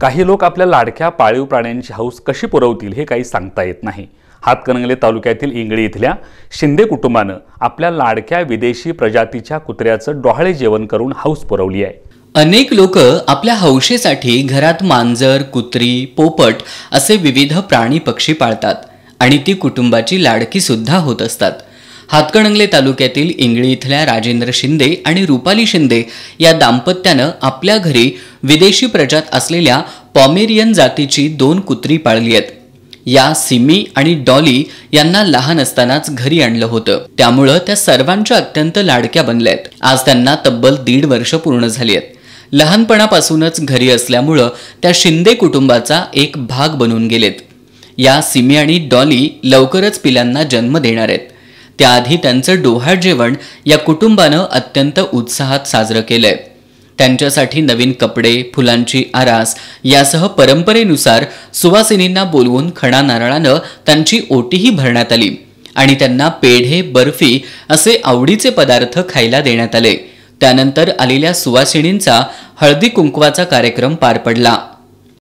काही लोक आपल्या लाडक्या पाळीव प्राण्यांची हौस कशी पुरवतील हे काही सांगता येत नाही हातकणंगले तालुक्यातील इंगळी इथल्या शिंदे कुटुंबानं आपल्या लाडक्या विदेशी प्रजातीच्या कुत्र्याचं डोहाळे जेवण करून हौस पुरवली आहे अनेक लोक आपल्या हौशेसाठी घरात मांजर कुत्री पोपट असे विविध प्राणी पक्षी पाळतात आणि ती कुटुंबाची लाडकी सुद्धा होत असतात हातकणंगले तालुक्यातील इंगळी इथल्या राजेंद्र शिंदे आणि रुपाली शिंदे या दाम्पत्यानं आपल्या घरी विदेशी प्रजात असलेल्या पॉमेरियन जातीची दोन कुत्री पाळली आहेत या सिमी आणि डॉली यांना लहान असतानाच घरी आणलं होतं त्यामुळं त्या सर्वांच्या अत्यंत लाडक्या बनल्या आहेत आज त्यांना तब्बल दीड वर्ष पूर्ण झाली आहेत लहानपणापासूनच घरी असल्यामुळं त्या शिंदे कुटुंबाचा एक भाग बनून गेलेत या सिमी आणि डॉली लवकरच पिलांना जन्म देणार आहेत त्याआधी त्यांचं डोहाळ जेवण या कुटुंबानं अत्यंत उत्साहात साजरं केलंय त्यांच्यासाठी नवीन कपडे फुलांची आरास यासह परंपरेनुसार सुवासिनींना बोलवून खणा नारळानं त्यांची ओटीही भरण्यात आली आणि त्यांना पेढे बर्फी असे आवडीचे पदार्थ खायला देण्यात आले त्यानंतर आलेल्या सुवासिनींचा हळदी कुंकवाचा कार्यक्रम पार पडला